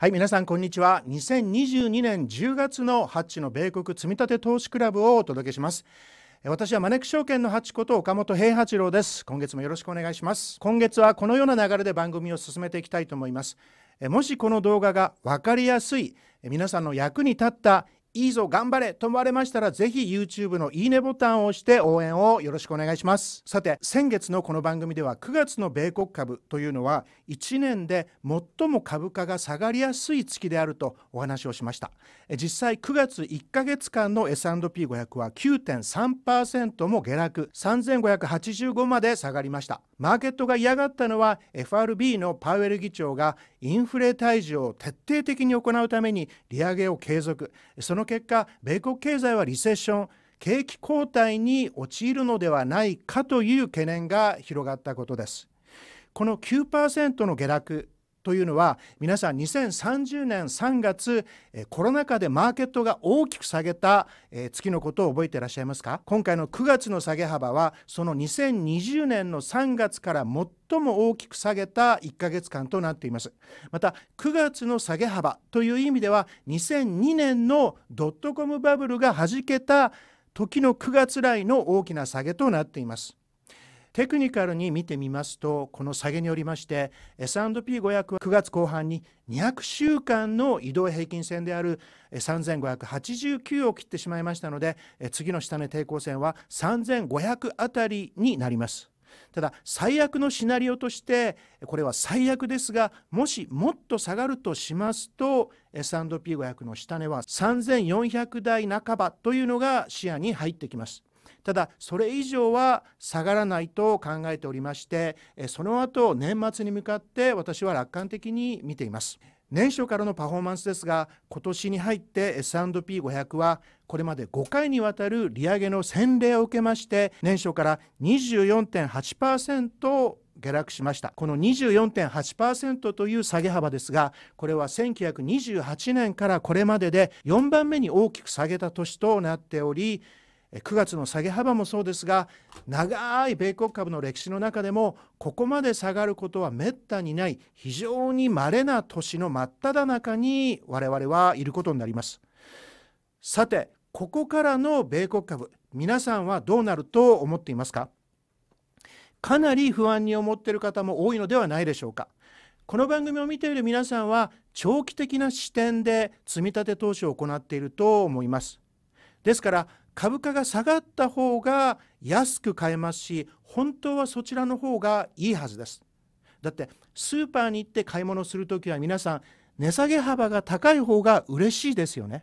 はい皆さんこんにちは2022年10月のハッチの米国積立投資クラブをお届けします私はマネック証券のハッチこと岡本平八郎です今月もよろしくお願いします今月はこのような流れで番組を進めていきたいと思いますもしこの動画がわかりやすい皆さんの役に立ったいいぞ頑張れと思われましたらぜひ YouTube のいいねボタンを押して応援をよろしくお願いしますさて先月のこの番組では9月の米国株というのは1年で最も株価が下がりやすい月であるとお話をしました実際9月1ヶ月間の S&P500 は9.3%も下落3585まで下がりましたマーケットが嫌がったのは FRB のパウエル議長がインフレ退治を徹底的に行うために利上げを継続その結果米国経済はリセッション景気後退に陥るのではないかという懸念が広がったことですこの9%の下落というのは皆さん2030年3月コロナ禍でマーケットが大きく下げた月のことを覚えていらっしゃいますか今回の9月の下げ幅はその2020年の3月から最も大きく下げた1ヶ月間となっていますまた9月の下げ幅という意味では2002年のドットコムバブルが弾けた時の9月来の大きな下げとなっていますテクニカルに見てみますと、この下げによりまして、S&P500 は9月後半に200週間の移動平均線である3589を切ってしまいましたので、次の下値抵抗線は3500あたりになります。ただ最悪のシナリオとしてこれは最悪ですがもしもっと下がるとしますと S&P500 の下値は3400台半ばというのが視野に入ってきますただそれ以上は下がらないと考えておりましてその後年末に向かって私は楽観的に見ています年初からのパフォーマンスですが今年に入って S&P500 はこれまで5回にわたる利上げの洗礼を受けまして年初から24.8%下落しましたこの24.8%という下げ幅ですがこれは1928年からこれまでで4番目に大きく下げた年となっており9月の下げ幅もそうですが長い米国株の歴史の中でもここまで下がることはめったにない非常に稀な年の真っ只中に我々はいることになりますさてここからの米国株皆さんはどうなると思っていますかかなり不安に思っている方も多いのではないでしょうかこの番組を見ている皆さんは長期的な視点で積立投資を行っていると思いますですから株価が下がった方が安く買えますし本当はそちらの方がいいはずですだってスーパーに行って買い物する時は皆さん値下げ幅が高い方が嬉しいですよね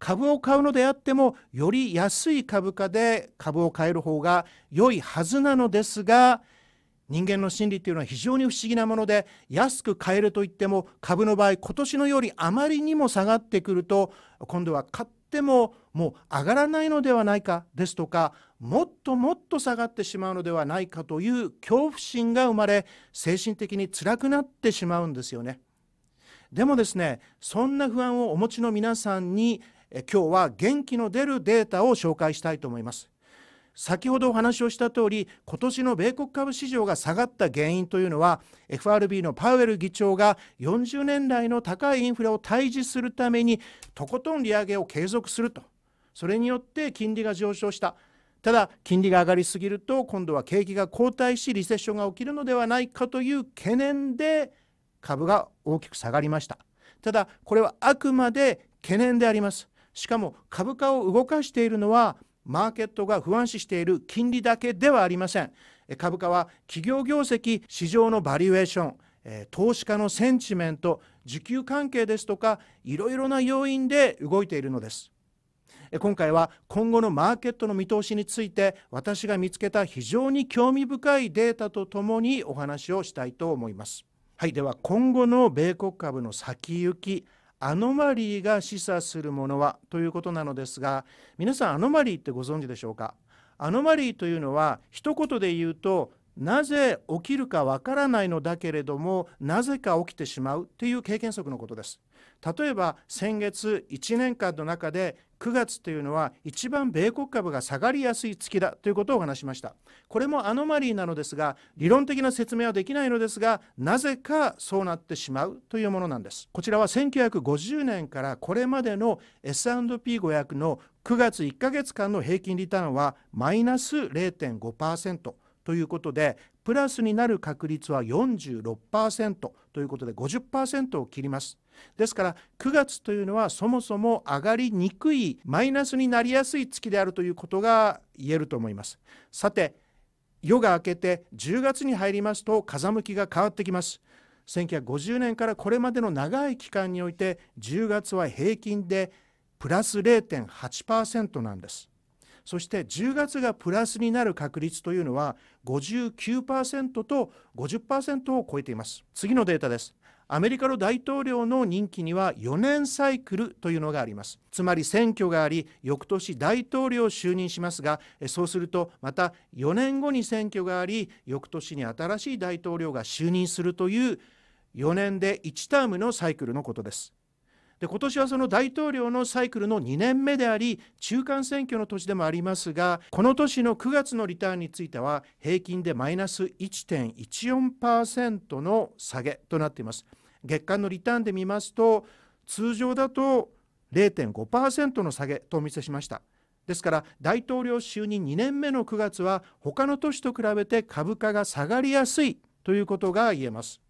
株を買うのであってもより安い株価で株を買える方が良いはずなのですが人間の心理っていうのは非常に不思議なもので安く買えるといっても株の場合今年のよりあまりにも下がってくると今度は買ってももう上がらないのではないかですとかもっともっと下がってしまうのではないかという恐怖心が生まれ精神的に辛くなってしまうんですよねでもですねそんな不安をお持ちの皆さんに今日は元気の出るデータを紹介したいと思います先ほどお話をした通り今年の米国株市場が下がった原因というのは FRB のパウエル議長が40年来の高いインフレを退治するためにとことん利上げを継続するとそれによって金利が上昇したただ金利が上がりすぎると今度は景気が後退しリセッションが起きるのではないかという懸念で株が大きく下がりましたただこれはあくまで懸念でありますしかも株価を動かしているのはマーケットが不安視している金利だけではありません株価は企業業績市場のバリュエーション投資家のセンチメント需給関係ですとかいろいろな要因で動いているのです今回は今後のマーケットの見通しについて私が見つけた非常に興味深いデータとともにお話をしたいと思います。はい、では今後の米国株の先行きアノマリーが示唆するものはということなのですが皆さんアノマリーってご存知でしょうかアノマリーというのは一言で言うとなぜ起きるかわからないのだけれどもなぜか起きてしまうという経験則のことです例えば先月1年間の中で9月というのは一番米国株が下がりやすい月だということをお話しましたこれもアノマリーなのですが理論的な説明はできないのですがなぜかそうなってしまうというものなんですこちらは1950年からこれまでの S&P500 の9月1ヶ月間の平均リターンはマイナス0.5%ということでプラスになる確率は46%ということで50%を切りますですから9月というのはそもそも上がりにくいマイナスになりやすい月であるということが言えると思いますさて夜が明けて10月に入りますと風向きが変わってきます1950年からこれまでの長い期間において10月は平均でプラス0.8%なんですそして10月がプラスになる確率というのは59%と50%を超えています次のデータですアメリカの大統領の任期には4年サイクルというのがありますつまり選挙があり翌年大統領就任しますがそうするとまた4年後に選挙があり翌年に新しい大統領が就任するという4年で1タームのサイクルのことですで今年はその大統領のサイクルの2年目であり中間選挙の年でもありますがこの年の9月のリターンについては平均でマイナス1.14%の下げとなっています月間のリターンで見ますと通常だと0.5%の下げとお見せしましたですから大統領就任2年目の9月は他の年と比べて株価が下がりやすいということが言えます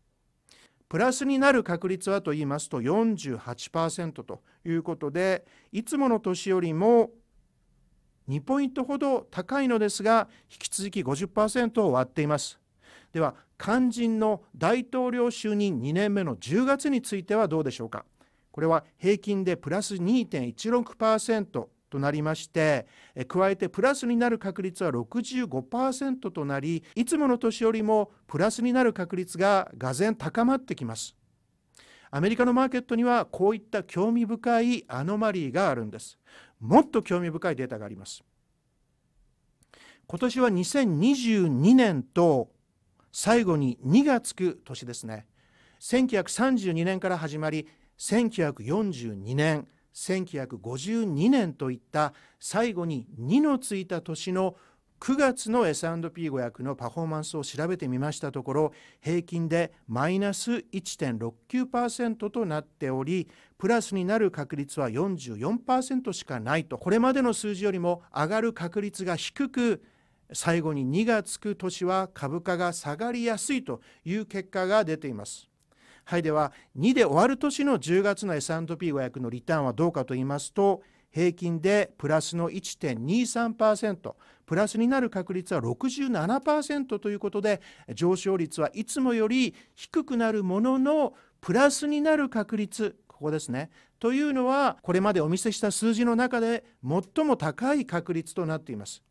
プラスになる確率はと言いますと48%ということでいつもの年よりも2ポイントほど高いのですが引き続き50%を割っていますでは肝心の大統領就任2年目の10月についてはどうでしょうかこれは平均でプラス2.16%となりまして加えてプラスになる確率は65%となりいつもの年よりもプラスになる確率がが然高まってきますアメリカのマーケットにはこういった興味深いアノマリーがあるんですもっと興味深いデータがあります今年は2022年と最後に2がつく年ですね1932年から始まり1942年1952年といった最後に2のついた年の9月の S&P500 のパフォーマンスを調べてみましたところ平均でマイナス1.69%となっておりプラスになる確率は44%しかないとこれまでの数字よりも上がる確率が低く最後に2がつく年は株価が下がりやすいという結果が出ています。はいでは2で終わる年の10月の S&P500 のリターンはどうかと言いますと平均でプラスの1.23%プラスになる確率は67%ということで上昇率はいつもより低くなるもののプラスになる確率ここですねというのはこれまでお見せした数字の中で最も高い確率となっています。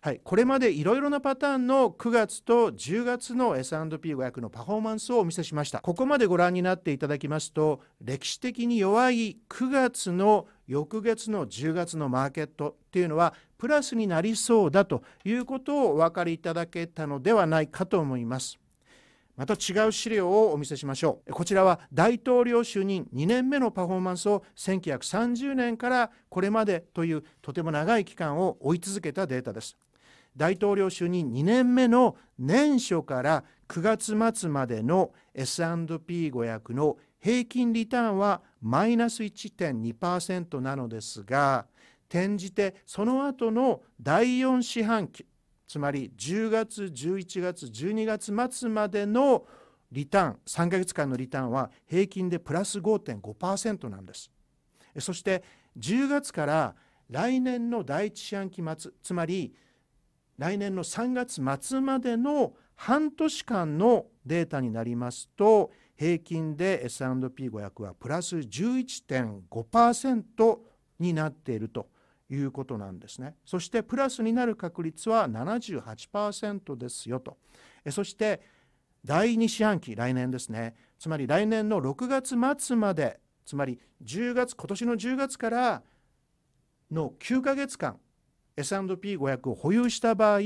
はい、これまでいろいろなパターンの9月と10月の S&P500 のパフォーマンスをお見せしましたここまでご覧になっていただきますと歴史的に弱い9月の翌月の10月のマーケットっていうのはプラスになりそうだということをお分かりいただけたのではないかと思います。また違う資料をお見せしましょうこちらは大統領就任2年目のパフォーマンスを1930年からこれまでというとても長い期間を追い続けたデータです大統領就任2年目の年初から9月末までの S&P500 の平均リターンはマイナス1.2%なのですが転じてその後の第4四半期つまり10月11月12月末までのリターン3ヶ月間のリターンは平均でプラス5.5%なんですそして10月から来年の第一四半期末つまり来年の3月末までの半年間のデータになりますと平均で S&P500 はプラス11.5%になっているということなんですね。そしてプラスになる確率は78%ですよと。そして第2四半期、来年ですね。つまり来年の6月末まで、つまり10月、今年の10月からの9ヶ月間、S&P500 を保有した場合、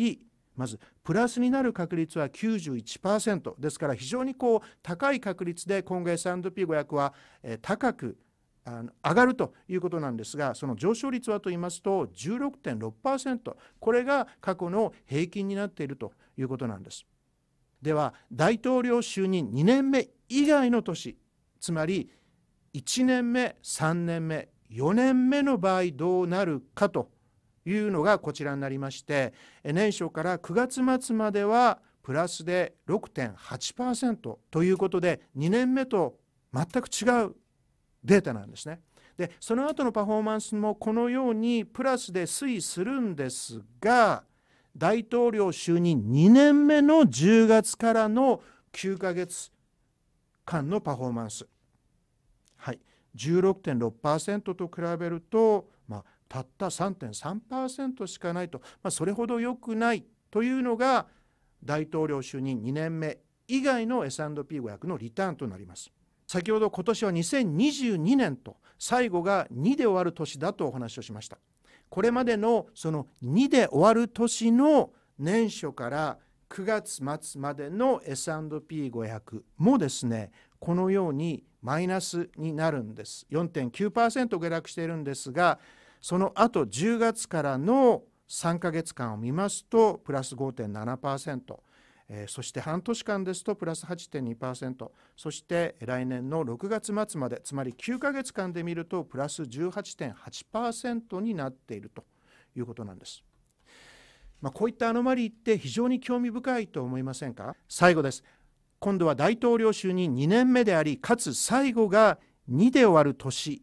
まずプラスになる確率は91%ですから非常にこう高い確率で今後 S&P500 は高くあの上がるということなんですがその上昇率はと言いますと16.6%これが過去の平均になっているということなんですでは大統領就任2年目以外の年つまり1年目3年目4年目の場合どうなるかというのがこちらになりまして年初から9月末まではプラスで6.8%ということで2年目と全く違うデータなんですね。でその後のパフォーマンスもこのようにプラスで推移するんですが大統領就任2年目の10月からの9ヶ月間のパフォーマンス、はい、16.6%と比べると、まあ、たった3.3%しかないと、まあ、それほど良くないというのが大統領就任2年目以外の S&P500 のリターンとなります。先ほど今年は2022年と最後が2で終わる年だとお話をしましたこれまでのその2で終わる年の年初から9月末までの S&P500 もですねこのようにマイナスになるんです4.9%下落しているんですがその後10月からの3ヶ月間を見ますとプラス5.7%えそして半年間ですとプラス8.2%そして来年の6月末までつまり9ヶ月間で見るとプラス18.8%になっているということなんです。まあ、こういったアノマリーって非常に興味深いと思いませんか最後です。今度は大統領就任2年目でありかつ最後が2で終わる年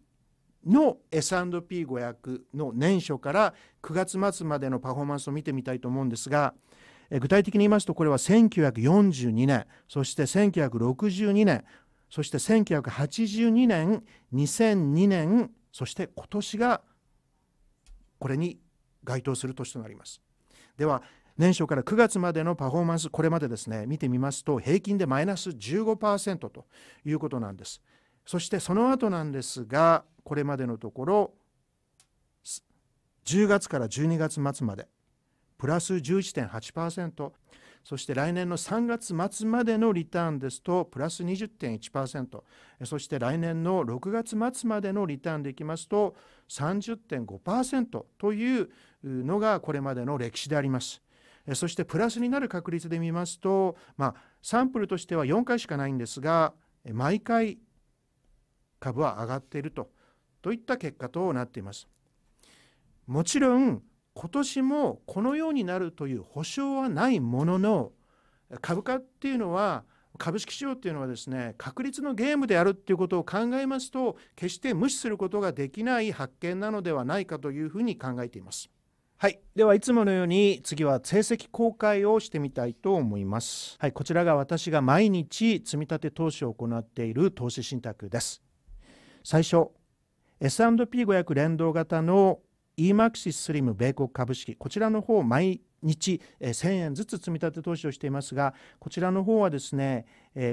の S&P500 の年初から9月末までのパフォーマンスを見てみたいと思うんですが具体的に言いますとこれは1942年そして1962年そして1982年2002年そして今年がこれに該当する年となりますでは年初から9月までのパフォーマンスこれまでですね見てみますと平均でマイナス15%ということなんですそしてその後なんですがこれまでのところ10月から12月末までプラス11.8%そして来年の3月末までのリターンですとプラス20.1%そして来年の6月末までのリターンでいきますと30.5%というのがこれまでの歴史であります。そしてプラスになる確率で見ますと、まあ、サンプルとしては4回しかないんですが毎回株は上がっているとといった結果となっています。もちろん今年もこのようになるという保証はないものの株価っていうのは株式市場っていうのはですね確率のゲームであるっていうことを考えますと決して無視することができない発見なのではないかというふうに考えていますはいではいつものように次は成績公開をしてみたいと思いますはいこちらが私が毎日積立投資を行っている投資信託です最初 S&P500 連動型の EMAXIS スリム米国株式こちらの方毎日1000円ずつ積み立て投資をしていますがこちらの方はですね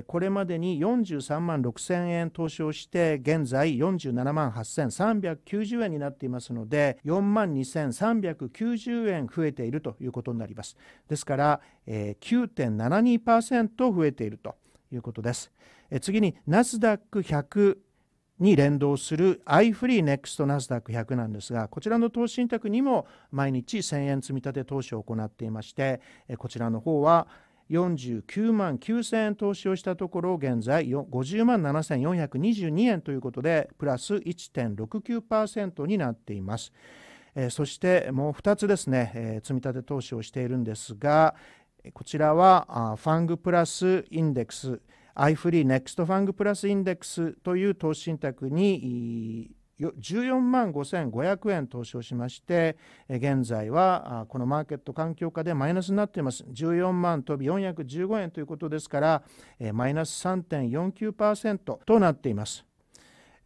これまでに43万6000円投資をして現在47万8390円になっていますので4万2390円増えているということになりますですから9.72%増えているということです次にナスダック100に連動する iFreeNext ナスダック100なんですがこちらの投資信託にも毎日1000円積み立て投資を行っていましてこちらの方は49万9000円投資をしたところ現在50万7422円ということでプラス1.69%になっています。そしてもう2つですね、積み立て投資をしているんですがこちらはファングプラスインデックス iFree Next Fang プラスインデックスという投資信託に14万5500円投資をしまして現在はこのマーケット環境下でマイナスになっています14万飛び415円ということですからマイナス3.49%となっています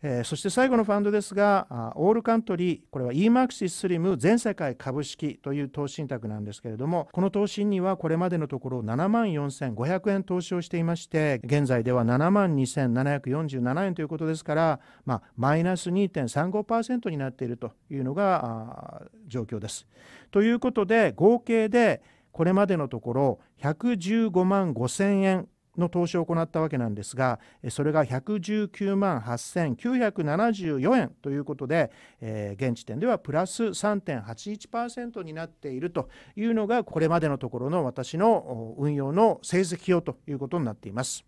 えー、そして最後のファンドですが、オールカントリー、これは EMAXIS l i m 全世界株式という投資信託なんですけれども、この投資にはこれまでのところ7万4500円投資をしていまして、現在では7万2747円ということですから、まあ、マイナス2.35%になっているというのが状況です。ということで、合計でこれまでのところ115万5000円の投資を行ったわけなんですがそれが119万8974円ということで、えー、現時点ではプラス3.81%になっているというのがこれまでのところの私の運用の成績表ということになっています。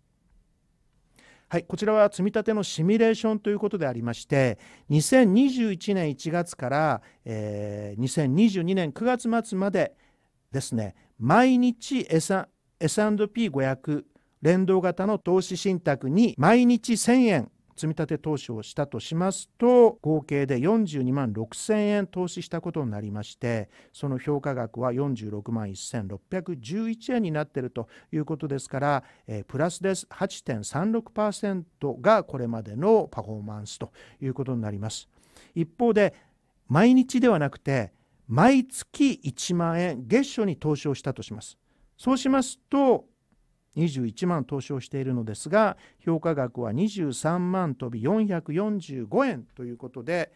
はい、こちらは積み立てのシミュレーションということでありまして2021年1月から、えー、2022年9月末までですね毎日 S&P500 連動型の投資信託に毎日1000円積み立て投資をしたとしますと合計で42万6000円投資したことになりましてその評価額は46万1611円になっているということですから、えー、プラスです8.36%がこれまでのパフォーマンスということになります一方で毎日ではなくて毎月1万円月初に投資をしたとしますそうしますと21万投資をしているのですが評価額は23万飛び445円ということで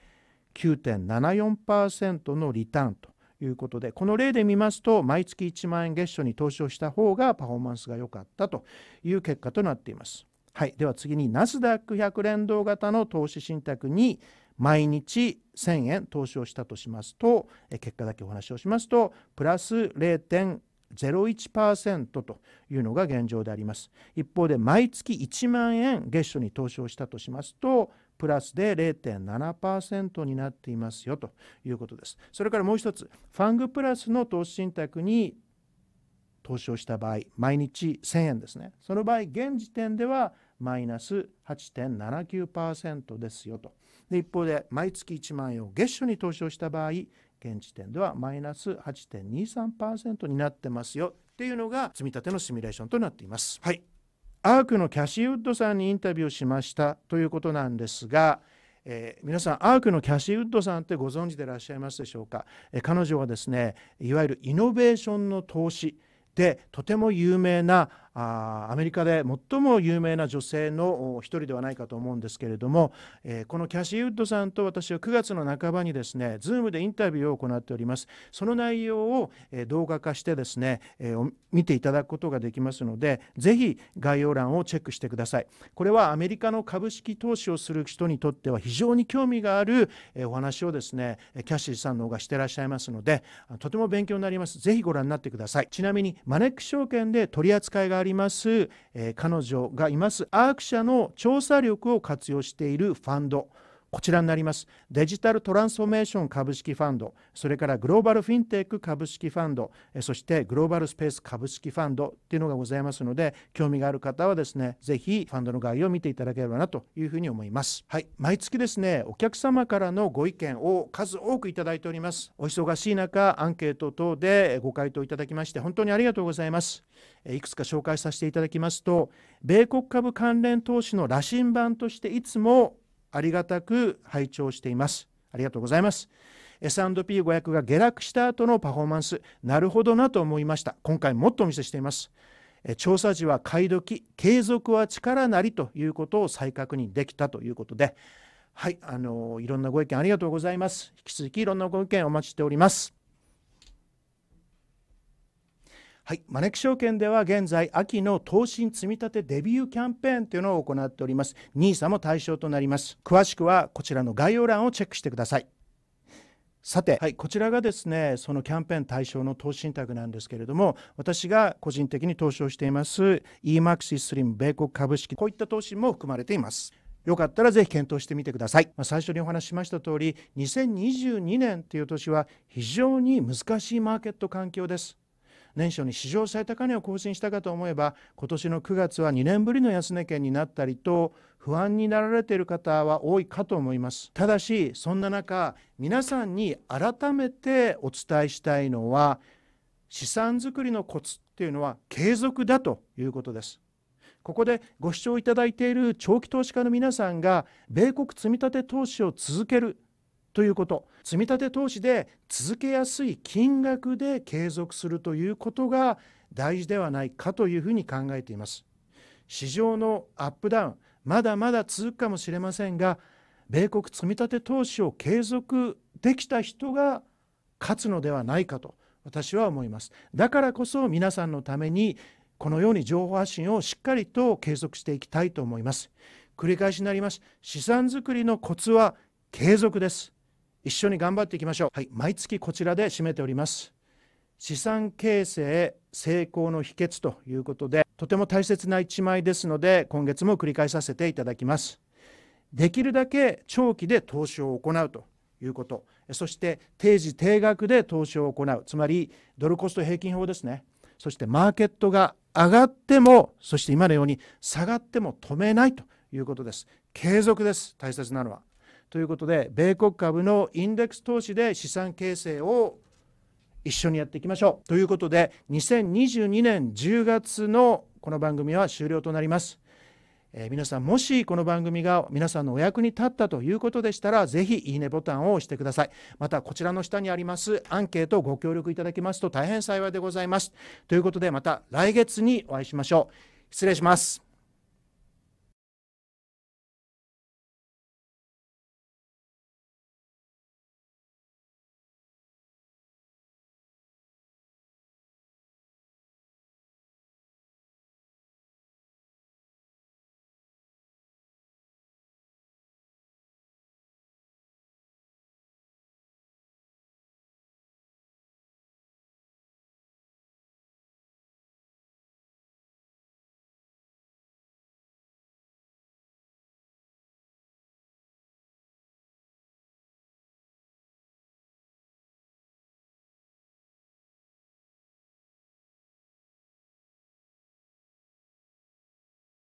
9.74%のリターンということでこの例で見ますと毎月1万円月初に投資をした方がパフォーマンスが良かったという結果となっています。はい、では次にナスダック100連動型の投資信託に毎日1000円投資をしたとしますと結果だけお話をしますとプラス0.1%。0.01%というのが現状であります一方で毎月1万円月初に投資をしたとしますとプラスで0.7%になっていますよということですそれからもう一つファングプラスの投資信託に投資をした場合毎日1000円ですねその場合現時点ではマイナス8.79%ですよとで一方で毎月1万円を月初に投資をした場合現時点ではマイナス8.23%になってますよっていうのが積み立てのシミュレーションとなっています。はい、アークのキャシーウッドさんにインタビューしましたということなんですが、えー、皆さんアークのキャシーウッドさんってご存知でいらっしゃいますでしょうか、えー、彼女はですねいわゆるイノベーションの投資でとても有名なあアメリカで最も有名な女性の一人ではないかと思うんですけれども、えー、このキャシー・ウッドさんと私は9月の半ばにですね Zoom でインタビューを行っておりますその内容を動画化してですね、えー、見ていただくことができますのでぜひ概要欄をチェックしてくださいこれはアメリカの株式投資をする人にとっては非常に興味があるお話をですねキャシーさんの方がしてらっしゃいますのでとても勉強になりますぜひご覧になってくださいちなみにマネック証券で取り扱いがありります、えー、彼女がいますアーク社の調査力を活用しているファンドこちらになりますデジタルトランスフォーメーション株式ファンドそれからグローバルフィンテック株式ファンドそしてグローバルスペース株式ファンドっていうのがございますので興味がある方はですねぜひファンドの概要を見ていただければなというふうに思いますはい毎月ですねお客様からのご意見を数多くいただいておりますお忙しい中アンケート等でご回答いただきまして本当にありがとうございますいくつか紹介させていただきますと米国株関連投資の羅針盤としていつもありがたく拝聴しています。ありがとうございます。S&P500 が下落した後のパフォーマンス、なるほどなと思いました。今回もっとお見せしています。調査時は買い時、継続は力なりということを再確認できたということで、はい、あのいろんなご意見ありがとうございます。引き続きいろんなご意見お待ちしております。はい、マネック証券では現在秋の投信積み立てデビューキャンペーンというのを行っておりますニーサも対象となります詳しくはこちらの概要欄をチェックしてくださいさて、はい、こちらがですねそのキャンペーン対象の投資信託なんですけれども私が個人的に投資をしています EMAXI s l i m 米国株式こういった投資も含まれていますよかったらぜひ検討してみてください。まあ、最初にお話ししました通り、2022年という年は非常に難しいマーケット環境です。年初に史上最高値を更新したかと思えば今年の9月は2年ぶりの安値圏になったりと不安になられている方は多いかと思いますただしそんな中皆さんに改めてお伝えしたいのは資産づくりのコツっていうのは継続だということですここでご視聴いただいている長期投資家の皆さんが米国積立投資を続けるということ積立投資で続けやすい金額で継続するということが大事ではないかというふうに考えています市場のアップダウンまだまだ続くかもしれませんが米国積立投資を継続できた人が勝つのではないかと私は思いますだからこそ皆さんのためにこのように情報発信をしっかりと継続していきたいと思います繰り返しになります資産づくりのコツは継続です一緒に頑張っていきましょう、はい、毎月こちらで締めております資産形成成功の秘訣ということでとても大切な一枚ですので今月も繰り返させていただきますできるだけ長期で投資を行うということそして定時定額で投資を行うつまりドルコスト平均法ですねそしてマーケットが上がってもそして今のように下がっても止めないということです継続です大切なのはということで米国株のインデックス投資で資産形成を一緒にやっていきましょうということで2022年10月のこの番組は終了となります。えー、皆さんもしこの番組が皆さんのお役に立ったということでしたらぜひいいねボタンを押してくださいまたこちらの下にありますアンケートをご協力いただきますと大変幸いでございますということでまた来月にお会いしましょう失礼します